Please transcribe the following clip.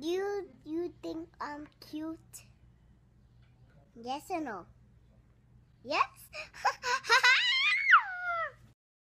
Do you think I'm cute? Yes or no?